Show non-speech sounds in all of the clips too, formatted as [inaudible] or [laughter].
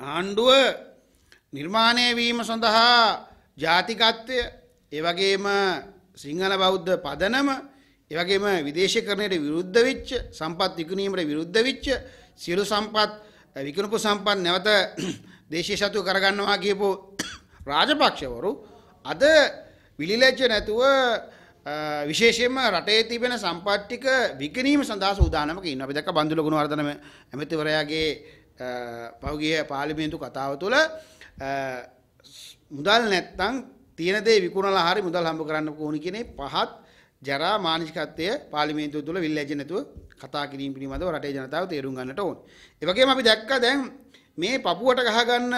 ආණ්ඩුව නිර්මාණය වීම සඳහා ජාතිකත්වය ඒ වගේම සිංහල බෞද්ධ පදනම ඒ වගේම විදේශීකරණයට විරුද්ධ වෙච්ච සම්පත් විකුණීමට විරුද්ධ වෙච්ච සියලු සම්පත් විකුණපු සම්පත් නැවත [clears throat] දේශීය සතු කරගන්නවා කියපු [clears throat] රාජපක්ෂවරු අද විලිලැජ්ජ නැතුව විශේෂයෙන්ම රටේ තිබෙන සම්පත් ටික විකිනීම සඳහා සූදානමක ඉන්න අපි දැක්ක බන්දුල ගුණවර්ධන ඇමතිවරයාගේ පෞගිය පාලිමේන්තු කතාව තුළ මුදල් නැත්තං තියනදේ විකුණලා හරි මුදල් හම්බ කරන්න ඕනි කියනේ පහත් ජරා මානසිකත්වය පාලිමේන්තුව තුළ විල්ලැජ නැතුව කතා කිරීම පිළිබඳව රටේ ජනතාව තේරුම් ගන්නට ඕන. ඒ වගේම අපි දැක්කා දැන් මේ පපුවට ගහගන්න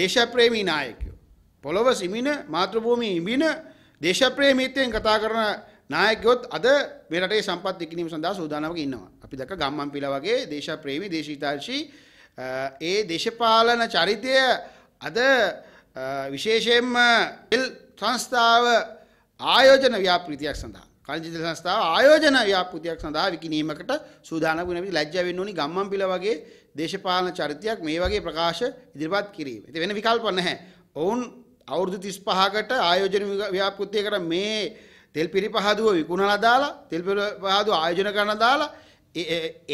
දේශප්‍රේමී නායකයෝ පොළොව සිමින මාතෘභූමි ඉඹින දේශප්‍රේමීත්වයෙන් කතා කරන නායකයොත් අද මේ රටේ සම්පත් ඉක්නීම සඳහා සූදානමක ඉන්නවා. අපි දැක්ක ගම්මන් පිළ වගේ දේශප්‍රේමී දේශීතාංශී ඒ දේශපාලන චරිතය අද විශේෂයෙන්ම එල් සංස්ථාව ආයෝජන ව්‍යාපෘතියක් සඳහා කල්ජිත සංස්ථාව ආයෝජන ව්‍යාපෘතියක් සඳහා විකිනීමකට සූදානම් වෙන විදිහ ලැජ්ජා වෙන්න ඕනි ගම්මන් පිළ වගේ දේශපාලන චරිතයක් මේ වගේ ප්‍රකාශ ඉදිරිපත් කිරීම. ඉතින් වෙන විකල්ප නැහැ. ඔවුන් අවුරුදු 35කට ආයෝජන ව්‍යාපෘතියකට මේ තෙල් පිරිපහදුව විකුණලා දාලා තෙල් පිරිපහදුව ආයෝජන කරන දාලා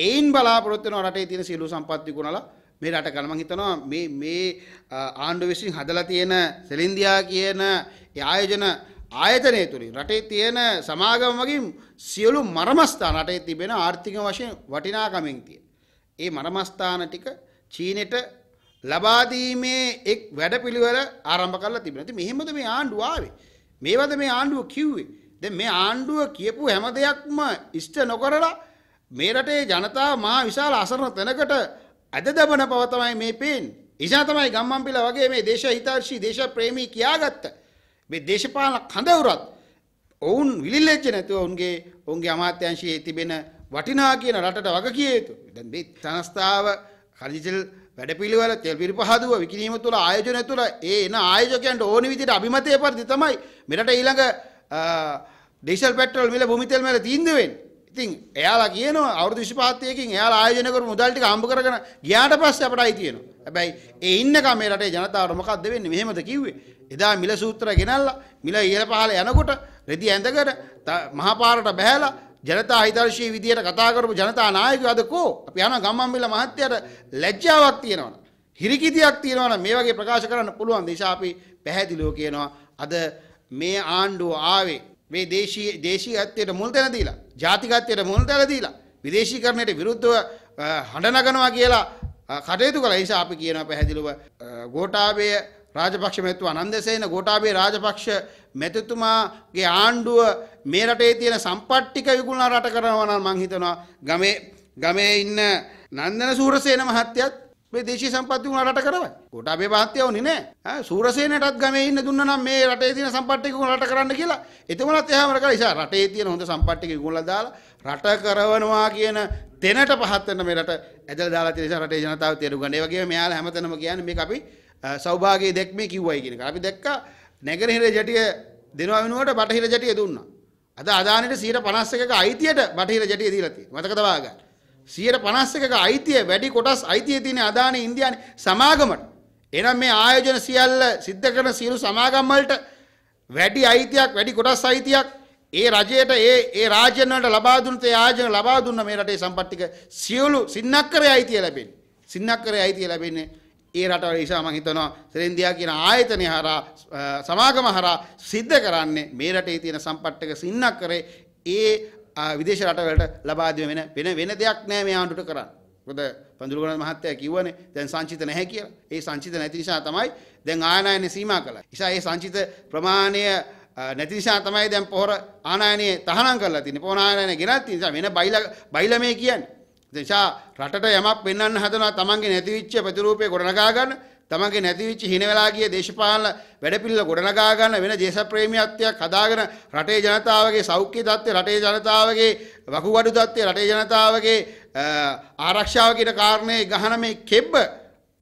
එයින් බලාපොරොත්වන රටේ තියෙන සියලු සම්පත් විකුණලා මේ රට ගන්න මම හිතනවා මේ මේ ආණ්ඩුව විසින් හදලා තියෙන සෙලින්දියා කියන ආයෝජන ආයතනය තුලින් රටේ තියෙන සමාගම වගේ සියලු මරමස්ථාන රටේ තිබෙන ආර්ථික වශයෙන් වටිනාකමින් තියෙන. ඒ මරමස්ථාන ටික චීනෙට ලබා දීමේ එක් වැඩපිළිවෙල ආරම්භ කරලා තිබෙනවා. ඉතින් මෙහෙමද මේ ආණ්ඩුව ආවේ? මේවද මේ ආණ්ඩුව කිව්වේ? දැන් මේ ආණ්ඩුව කියපු හැම දෙයක්ම ඉෂ්ට නොකරලා මේ රටේ ජනතාව මහා විශාල අසරණ තැනකට ඇද දබන බව තමයි මේ පේන්නේ. ඉෂා තමයි ගම්මන්පිල වගේ මේ දේශ හිතාර්ශී දේශ ප්‍රේමී කියාගත්ත. මේ දේශපාලන කඳවුරත් ඔවුන් විලිල්ලෙච්ච නැතුව ඔවුන්ගේ ඔවුන්ගේ අමාත්‍යංශයේ තිබෙන වටිනා කියන රටට වග කිය යුතු. දැන් මේ සංස්ථාව කර්ජිල් වැඩපිළිවෙල තෙල් පිරිපහදුව විකිණීම තුළ ආයෝජන තුළ ඒ එන ආයෝජකයන්ට ඕනි විදිහට අභිමතය පරිදි තමයි මෙරට ඊළඟ ඩීසල් පෙට්‍රල් මිල භූමිතෙල් මිල තීන්දුව වෙන්නේ. ඉතින් එයාලා කියනවා අවුරුදු 25ත් එකකින් එයාලා ආයෝජනය කරපු මුදල් ටික හම්බ කරගෙන ගියාට පස්සේ අපට අයි තියෙනවා. හැබැයි ඒ ඉන්න කමේ රටේ ජනතාවට මොකක්ද වෙන්නේ? මෙහෙමද කිව්වේ. එදා මිල සූත්‍ර ගෙනල්ලා මිල ඉහළ පහළ යනකොට රෙදි ඇඳගෙන මහපාරට බහැලා ජනතා හිතර්ශී විදියට කතා කරපු ජනතා නායකයෝ අද කෝ අපි අහන ගම්මන් මිල මහත්තයාට ලැජ්ජාවක් තියෙනවනේ. හිරිකිතියක් තියෙනවනේ මේ වගේ ප්‍රකාශ කරන්න පුළුවන් නිසා අපි පැහැදිලිව කියනවා අද මේ ආණ්ඩුව ආවේ මේ දේශීය දේශීයත්වයට මුල් තැන දීලා ජාතිකත්වයට මුල් තැන දීලා විදේශීකරණයට විරුද්ධව හඬ නගනවා කියලා කටයුතු කළා. ඒ නිසා අපි කියනවා පැහැදිලිව ගෝඨාභය රාජපක්ෂ මෙතුමා අනන්දසේන ගෝඨාභය රාජපක්ෂ මෙතුමාගේ ආණ්ඩුව මේ රටේ තියෙන සම්පත්තික විකුණන රට කරනවා නම් මං හිතනවා ගමේ ගමේ ඉන්න නන්දන සූරසේන මහත්තයත් මේ දේශී සම්පත්ති උනා රට කරවයි. කොටාබේ මහත්තයා උනේ නෑ. ආ සූරසේනටත් ගමේ ඉන්න දුන්න නම් මේ රටේ තියෙන සම්පත් ටික උනා රට කරන්න කියලා. එතකොටත් එහාම කරලා ඉතින් රටේ තියෙන හොඳ සම්පත් ටික ඉක්මනලා දාලා රට කරවනවා කියන තැනට පහත් වෙන මේ රට ඇදලා දාලා තියෙන නිසා රටේ ජනතාව තේරුම් ගන්න. ඒ වගේම මෙයාලා හැමතැනම කියන්නේ මේක අපි සෞභාගයේ දැක්මේ කිව්වයි කියන එක. අපි දැක්කා නගර හිර ජටිය දෙනවා වෙනුවට බටහිර ජටිය දුන්නා. අද අදානෙට 51%ක අයිතියට බටහිර ජටිය දීලා තියෙනවා. මතක තබා ගන්න. සියයට පනස්සක අයිතිය වැඩි කොටස් අයිතිය තියෙන අදාන ඉන්දයාන සමාගමට. එනම් මේ ආයෝජන සියල්ල සිද්ධ කරන සියලු සමාගම්වලට වැඩි අයිතියක් වැඩි කොටස් අයිතියක් ඒ රජයට ඒ ඒ රාජ්‍යනට ලබාදුන්ත ආජන ලබා දුන්න මේ රටේ සම්පත්තික සියලු සින්නක්කරය අයිතිය ලැබෙන්. සින්නක්කරය අයිතිය ලැබෙන්නේ ඒ රටවල නිසා මම හිතනවා සෙරෙන්දියා කියන ආයතනය හරහා සමාගම හරහා සිද්ධ කරන්නේ මේ රටේ තියෙන සම්පත්තක සින්නක්කරේ ඒ විදේශ රටවලට ලබා දෙන වෙන වෙන දෙයක් නෑ මේ ආණ්ඩුවට කරන්න. මොකද පඳුරුගණ මහත්තයා කිව්වනේ දැන් සංචිත නැහැ කියලා. ඒ සංචිත නැති නිසා තමයි දැන් ආයනයන සීමා කළා. නිසා ඒ සංචිත ප්‍රමාණය නැති නිසා තමයි දැන් පොහොර ආනයනයේ තහනම් කරලා තින්නේ. පොහොර ආනයනය ගෙනත් නිසා වෙන බයිලා බයිලා මේ කියන්නේ. නිසා රටට යමක් පෙන්වන්න හදනවා තමන්ගේ නැතිවෙච්ච ප්‍රතිරූපේ ගොඩනගා ගන්න. තමන්ගේ නැතිවිච්ච හින වෙලා ගිය දේශපාලන වැඩපිළිවෙල ගොඩනගා ගන්න වෙන දේශප්‍රේමියත්වයක් හදාගෙන රටේ ජනතාවගේ සෞඛ්‍ය தත්ත්වය රටේ ජනතාවගේ වකුගඩු தත්ත්වය රටේ ජනතාවගේ ආරක්ෂාව කියන කාරණේ ගහන මේ කෙබ්බ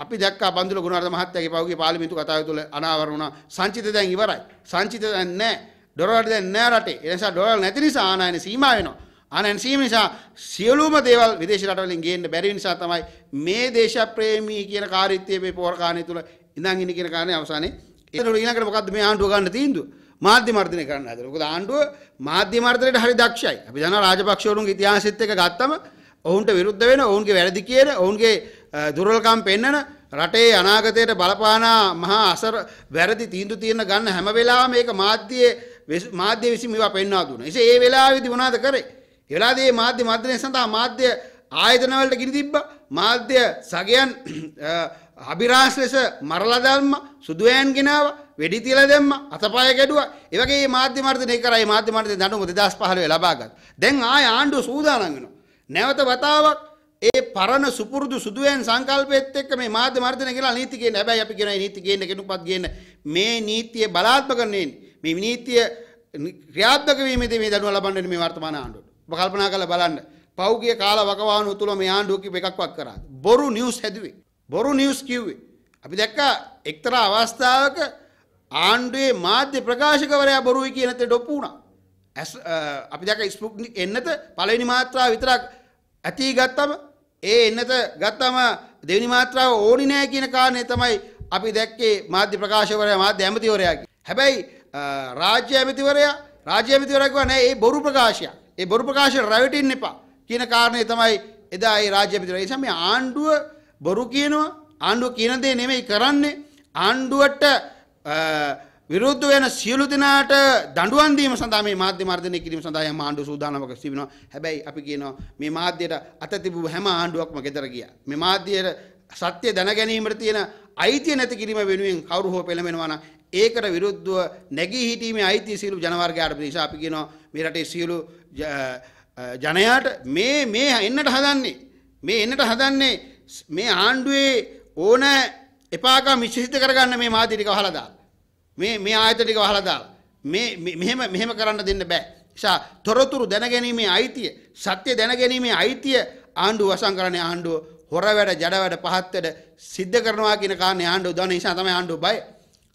අපි දැක්ක බඳුල ගුණවර්ධන මහත්තයාගේ පහුගිය පාර්ලිමේන්තු කතාව තුළ අනාවරණ වුණා සංචිත දැන් ඉවරයි සංචිත දැන් නැහැ ඩොලර් දැන් නැහැ රටේ ඒ නිසා ඩොලර් නැති නිසා ආනයන සීමා වෙනවා අනන්සීම නිසා සියලුම දේවල් විදේශ රටවලින් ගේන්න බැරි නිසා තමයි මේ දේශප්‍රේමී කියන කාර්යත්වයේ මේ පෝරකාණේ තුල ඉඳන් ඉන්න කියන කාරණේ අවසානයේ ඒතකොට ඊළඟට මොකද්ද මේ ආණ්ඩුව ගන්න තීන්දුව මාධ්‍ය මර්ධනය කරන්න හදලා. මොකද ආණ්ඩුව මාධ්‍ය මර්ධනයට හරි දක්ෂයි. අපි දන්නවා රාජපක්ෂවරුන්ගේ ඉතිහාසෙත් එක ගත්තම ඔවුන්ට විරුද්ධ වෙන, ඔවුන්ගේ වැරදි කියන, ඔවුන්ගේ දුර්වලකම් පෙන්නන රටේ අනාගතයට බලපාන මහා අසර වැරදි තීන්දුව తీරන ගන්න හැම වෙලාවෙම මේක මාධ්‍යයේ මාධ්‍ය විසින් මේවා පෙන්වා දුන්නා. ඉතින් ඒ වෙලාවේදී මොනවද කරේ? ඒ වෙලාවේදී මාධ්‍ය මර්ධනය සඳහා මාධ්‍ය ආයතන වලට ගිනි තිබ්බා. මාධ්‍ය සගයන් අභිරහස් ලෙස මරලා දැම්මා. සුදු ඈන් ගෙනාවා. වෙඩි තියලා දැම්මා. අතපය ගැඩුවා. ඒ වගේ මේ මාධ්‍ය මර්ධනය කරා. මේ මාධ්‍ය මර්ධනය දඬුවම 2015 ලබාගත්. දැන් ආය ආණ්ඩුව සූදානම් වෙනවා. නැවත වතාවක් ඒ පරණ සුපුරුදු සුදුවෙන් සංකල්පෙත් එක්ක මේ මාධ්‍ය මර්ධනය කියලා නීති කියන හැබැයි අපි කියනවා නීති කියන කෙනෙකුපත් කියන මේ නීතිය බලාත්මක කරන්නේ මේ නීතිය ක්‍රියාත්මක වීමේදී මේ දඩුව ලබන්නේ මේ වර්තමාන ආණ්ඩුවට කල්පනා කළ බලන්න පෞගේ කාල වකවානු තුළ මේ ආණ්ඩුව කිව්ව එකක්වත් කරා බොරු නිවුස් හැදුවේ බොරු නිවුස් කිව්වේ අපි දැක්කා එක්තරා අවස්ථාවක ආණ්ඩුවේ මාධ්‍ය ප්‍රකාශකවරයා බොරුයි කියන තේ ඩොප්පු වුණා අපි දැක ස්පුක්නික් එන්නත පළවෙනි මාත්‍රාව විතරක් ඇති ගත්තම ඒ එන්නත ගත්තම දෙවෙනි මාත්‍රාව ඕනි නෑ කියන කාරණේ තමයි අපි දැක්කේ මාධ්‍ය ප්‍රකාශකවරයා මාධ්‍ය ඇමතිවරයා හැබැයි රාජ්‍ය ඇමතිවරයා රාජ්‍ය ඇමතිවරයා කිව්වා නෑ ඒ බොරු ප්‍රකාශයක් ඒ බොරු ප්‍රකාශයට රැවටෙන්න එපා කියන කාරණේ තමයි එදා ඒ රාජ්‍ය පිටර. ඒ සමේ ආණ්ඩුව බොරු කියනවා ආණ්ඩුව කියන දේ නෙමෙයි කරන්නේ ආණ්ඩුවට විරුද්ධ වෙන සියලු දෙනාට දඬුවම් දීම සඳහා මේ මාධ්‍ය මර්ධනය කිරීම සඳහා යම් ආණ්ඩුව සූදානමක් තිබෙනවා. හැබැයි අපි කියනවා මේ මාධ්‍යයට අත තිබු හැම ආණ්ඩුවක්ම gedara ගියා. මේ මාධ්‍යයේ සත්‍ය දැන ගැනීමට තියෙන අයිතිය නැති කිරීම වෙනුවෙන් කවුරු හෝ පෙළඹෙනවා නම් ඒකට විරුද්ධව නැගී හිටීමේ අයිතිය සියලු ජනවර්ගයාට නිසා අපි කියනවා මේ රටේ සියලු ජනයාට මේ මේ එන්නට හදන්නේ මේ එන්නට හදන්නේ මේ ආණ්ඩුවේ ඕන එපාකම් විශ්සිත කරගන්න මේ මාධ්‍ය ටික වහලා දාලා මේ මේ ආයතන ටික වහලා දාලා මේ මෙහෙම මෙහෙම කරන්න දෙන්න බෑ නිසා තොරතුරු දැනගැනීමේ අයිතිය සත්‍ය දැනගැනීමේ අයිතිය ආණ්ඩුව වසන් කරන්නේ ආණ්ඩුව හොර වැඩ, ජඩ වැඩ, පහත් වැඩ සිද්ධ කරනවා කියන කාරණේ ආණ්ඩුව දවන නිසා තමයි ආණ්ඩුව බය.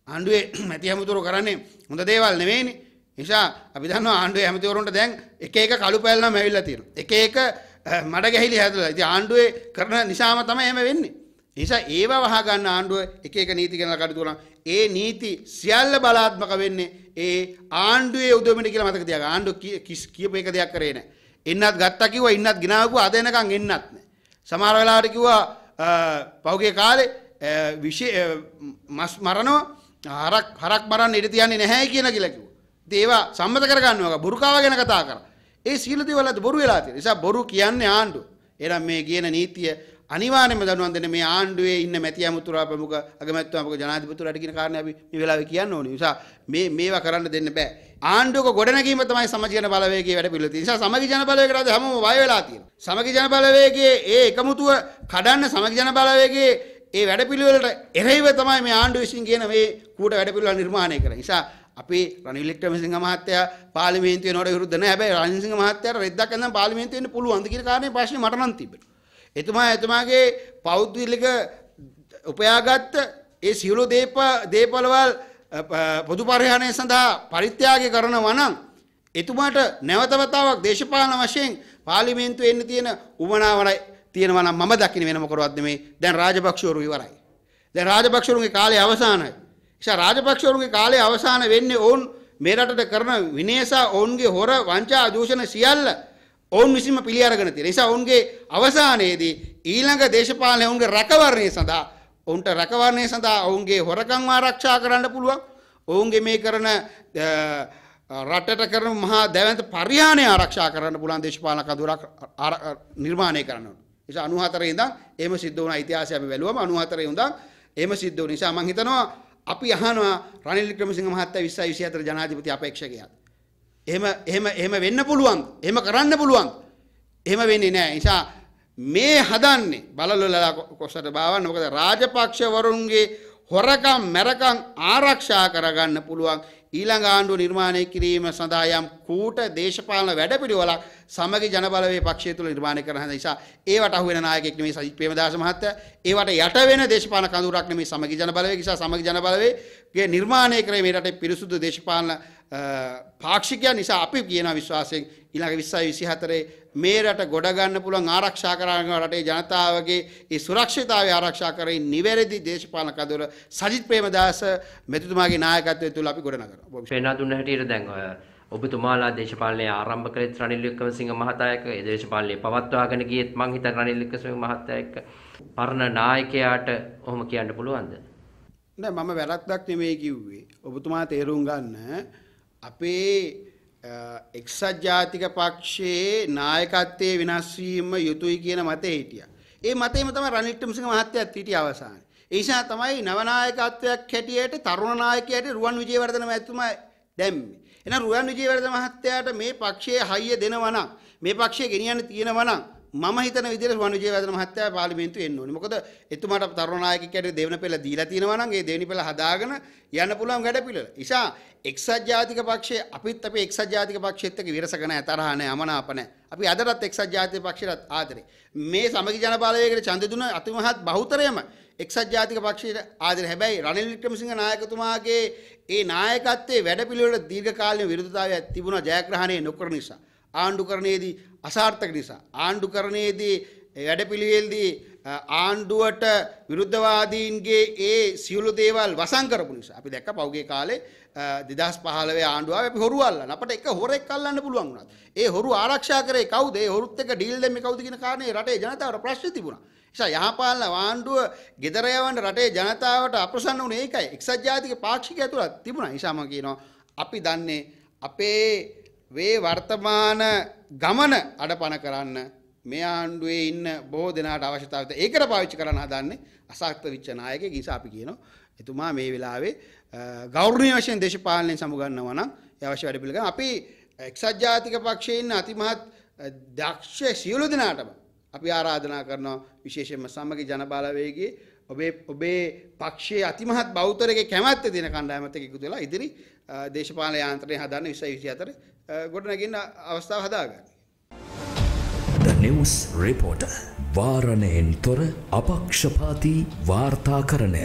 ආණ්ඩුවේ [clears throat] මැති හැමතුරු කරන්නේ හොඳ දේවල් නෙවෙයිනේ. නිසා අපි දන්නවා ආණ්ඩුවේ හැමතිවරුන්ට දැන් එක එක කළු පැල්ලම ඇවිල්ලා තියෙනවා. එක එක මඩ ගැහිලි හැදලා. ඉතින් ආණ්ඩුවේ කරන නිසාම තමයි එහෙම වෙන්නේ. නිසා ඒව වහා ගන්න ආණ්ඩුව එක එක නීති ගෙනලා කටයුතු කරනවා. ඒ නීති සියල්ල බලාත්මක වෙන්නේ ඒ ආණ්ඩුවේ උදවමිට කියලා මතක තියාගන්න. ආණ්ඩුව කියපු එක දෙයක් කරේ නැහැ. එන්නත් ගත්තා කිව්වා ඉන්නත් ගිනාවකුවා අද එනකන් එන්නත් සමහර වෙලාවට කිව්වා පෞගේ කාලේ විශේෂ මස් මරනවා හරක් හරක් මරන්න ඉඩ තියන්නේ නැහැ කියලා කියලා කිව්වා. ඉතින් ඒවා සම්මත කරගන්නවා බුරුකාව ගැන කතා කරා. ඒ සීල දේවල් අද බොරු වෙලා තියෙන නිසා බොරු කියන්නේ ආණ්ඩුව. එහෙනම් මේ කියන නීතිය අනිවාර්යයෙන්ම දනුවන් දෙන්නේ මේ ආණ්ඩුවේ ඉන්න මැති අමුතුරා ප්‍රමුඛ අගමැතිතුමා ප්‍රමුඛ ජනාධිපතිතුරාට කියන කාරණේ අපි මේ වෙලාවේ කියන්න ඕනේ. නිසා මේ මේවා කරන්න දෙන්න බෑ. ආණ්ඩුවක ගොඩනැගීම තමයි සමාජ ජන බලවේගයේ වැඩ පිළිවෙල. නිසා සමාජ ජන බලවේගයට අද හැමෝම බය වෙලා තියෙනවා. සමාජ ජන බලවේගයේ ඒ එකමුතුව කඩන්න සමාජ ජන බලවේගයේ ඒ වැඩ පිළිවෙලට එරෙහිව තමයි මේ ආණ්ඩුව විසින් කියන මේ කූට වැඩ පිළිවෙල නිර්මාණය කරන්නේ. නිසා අපේ රනිල් වික්‍රමසිංහ මහත්තයා පාර්ලිමේන්තුවේ නෝඩ විරුද්ධ නැහැ. හැබැයි රනිල් සිංහ මහත්තයාට රෙද්දක් ඇඳන් පාර්ලිමේන්තුවේ ඉන්න පුළුවන්ද කියන කාරණේ ප්‍රශ්නේ මට නම් තිබෙනවා. එතුමා එතුමාගේ පෞද්ගලික උපයාගත් ඒ සියලු දේප දේපලවල් පොදු පරිහානය සඳහා පරිත්‍යාගය කරනවා නම් එතුමාට නැවතවතාවක් දේශපාලන වශයෙන් පාර්ලිමේන්තුවේ එන්න තියෙන උවමනාවයි තියෙනවා නම් මම දකින්න වෙන මොකරවත් නෙමේ දැන් රාජපක්ෂවරු ඉවරයි. දැන් රාජපක්ෂවරුන්ගේ කාලය අවසానයි. ඒසා රාජපක්ෂවරුන්ගේ කාලය අවසాన වෙන්නේ ඔවුන් මේ රටට කරන විනේසා ඔවුන්ගේ හොර වංචා දූෂණ සියල්ල ඔවුන් විසින්ම පිළි අරගෙන තියෙන නිසා ඔවුන්ගේ අවසානයේදී ඊළඟ දේශපාලනය ඔවුන්ගේ රැකවරණය සඳහා ඔවුන්ට රැකවරණය සඳහා ඔවුන්ගේ හොරකම් ආරක්ෂා කරන්න පුළුවන් ඔවුන්ගේ මේ කරන රටට කරන මහා දැවැන්ත පරිහානය ආරක්ෂා කරන්න පුළුවන් දේශපාලන කඳවුරක් නිර්මාණය කරනවා. නිසා 94 ඉඳන් එහෙම සිද්ධ වුණා ඉතිහාසය අපි වැළුවම 94 ඉඳන් එහෙම සිද්ධ වුණ නිසා මම හිතනවා අපි අහනවා රනිල් වික්‍රමසිංහ මහත්තයා 20 24 ජනාධිපති අපේක්ෂකයාට එහෙම එහෙම එහෙම වෙන්න පුළුවන්. එහෙම කරන්න පුළුවන්. එහෙම වෙන්නේ නැහැ. නිසා මේ හදන්නේ බලලලා කොසට බාවන්න. මොකද රාජපක්ෂ වරුන්ගේ හොරකම් මැරකම් ආරක්ෂා කරගන්න පුළුවන් ඊළඟ ආණ්ඩුව නිර්මාණය කිරීම සඳහා යම් කූට දේශපාලන වැඩපිළිවෙලක් සමගි ජනබලවේ පක්ෂය තුළ නිර්මාණය කරන නිසා ඒවට අහු වෙන නායකයෙක් නෙමෙයි සජිත් ප්‍රේමදාස මහත්තයා ඒවට යට වෙන දේශපාලන කඳවුරක් නෙමෙයි සමගි ජනබලවේ නිසා සමගි ජනබලවේගේ නිර්මාණය කරේ මේ රටේ පිරිසුදු දේශපාලන පාක්ෂිකය නිසා අපි කියන විශ්වාසයෙන් ඊළඟ 20 24 මේ රට ගොඩ ගන්න පුළුවන් ආරක්ෂා කරගන්න රටේ ජනතාවගේ ඒ සුරක්ෂිතතාවය ආරක්ෂා කරමින් නිවැරදි දේශපාලන කඳවුර සජිත් ප්‍රේමදාස මෙතුමාගේ නායකත්වය තුළ අපි ගොඩනගනවා. පෙන්වා දුන්න හැටියට දැන් ඔය ඔබතුමාලා දේශපාලනය ආරම්භ කළෙත් රනිල් වික්‍රමසිංහ මහතා එක්ක ඒ දේශපාලනය පවත්වාගෙන ගියෙත් මං හිතන රනිල් වික්‍රමසිංහ මහතා එක්ක පරණ නායකයාට ඔහොම කියන්න පුළුවන්ද? නෑ මම වැරද්දක් නෙමෙයි කිව්වේ. ඔබතුමා තේරුම් ගන්න අපේ එක්සත් ජාතික පක්ෂයේ නායකත්වයේ වෙනස් වීම යුතුයි කියන මතය හිටියා. ඒ මතයම තමයි රනිල් වික්‍රමසිංහ මහත්තයත් හිටියේ අවසානයේ. ඒ නිසා තමයි නව නායකත්වයක් හැටියට තරුණ නායකයාට රුවන් විජේවර්ධන මහත්මයා දැම්මේ. එහෙනම් රුවන් විජේවර්ධන මහත්තයාට මේ පක්ෂයේ හයිය දෙනවා නම් මේ පක්ෂය ගෙනියන්න තියෙනවා නම් මම හිතන විදිහට සුවන් විජේවර්ධන මහත්තයා පාර්ලිමේන්තුවේ එන්න ඕනේ. මොකද එතුමාට තරුණ නායකයෙක් කැටියට දෙවන පෙළ දීලා තියෙනවා නම් ඒ දෙවනි පෙළ හදාගෙන යන්න පුළුවන් වැඩපිළිවෙල. ඉෂා එක්සත් ජාතික පක්ෂයේ අපිත් අපි එක්සත් ජාතික පක්ෂයත් එක්ක විරසක නැහැ, තරහ නැහැ, අමනාප නැහැ. අපි අදටත් එක්සත් ජාතික පක්ෂයට ආදරේ. මේ සමගි ජන බලවේගයට ඡන්ද දුන අතිමහත් බහුතරයම එක්සත් ජාතික පක්ෂයට ආදරේ. හැබැයි රනිල් වික්‍රමසිංහ නායකතුමාගේ ඒ නායකත්වයේ වැඩපිළිවෙලට දීර්ඝ කාලීන විරුද්ධතාවයක් තිබුණා ජයග්‍රහණය නොකරන නිසා. ආණ්ඩුකරණයේදී අසාර්ථක නිසා. ආණ්ඩුකරණයේදී වැඩපිළිවෙල්දී ආණ්ඩුවට විරුද්ධවාදීන්ගේ ඒ සියලු දේවල් වසන් කරපු නිසා අපි දැක්ක පෞගේ කාලේ 2015 ආණ්ඩුවාවේ අපි හොරු අල්ලන අපිට එක හොරෙක් අල්ලන්න පුළුවන් වුණා. ඒ හොරු ආරක්ෂා කරේ කවුද? ඒ හොරුත් එක්ක ඩීල් දෙන්නේ කවුද කියන කාරණේ රටේ ජනතාවට ප්‍රශ්න තිබුණා. නිසා යහපාලන ආණ්ඩුව ගෙදර යවන්න රටේ ජනතාවට අප්‍රසන්න වුණේ ඒකයි. එක්සත් ජාතික පාක්ෂික ඇතුළත් තිබුණා. නිසාම කියනවා අපි දන්නේ අපේ වේ වර්තමාන ගමන අඩපණ කරන්න මේ ආණ්ඩුවේ ඉන්න බොහෝ දෙනාට අවශ්‍යතාවත ඒකට පාවිච්චි කරන්න හදන්නේ අසක්ත විච්ච නායකයෙක් නිසා අපි කියනවා එතුමා මේ වෙලාවේ ගෞරවනීය වශයෙන් දේශපාලනයෙන් සමුගන්නවා නම් ඒ අවශ්‍ය වැඩ පිළිගන්න අපි එක්සත් ජාතික පක්ෂයේ ඉන්න අතිමහත් දක්ෂ සියලු දෙනාටම අපි ආරාධනා කරනවා විශේෂයෙන්ම සමගි ජනබලවේගයේ ඔබේ ඔබේ පක්ෂයේ අතිමහත් බෞතරගේ කැමැත්ත දෙන කණ්ඩායමත් එක්ක එකතු වෙලා ඉදිරි දේශපාලන යාන්ත්‍රණය හදන්න 2024 ගොඩනගින්න අවස්ථාව හදාගන්න. නිවස් රිපෝට වාරණයෙන් තොර අපක්ෂපාති වාර්තා කරණය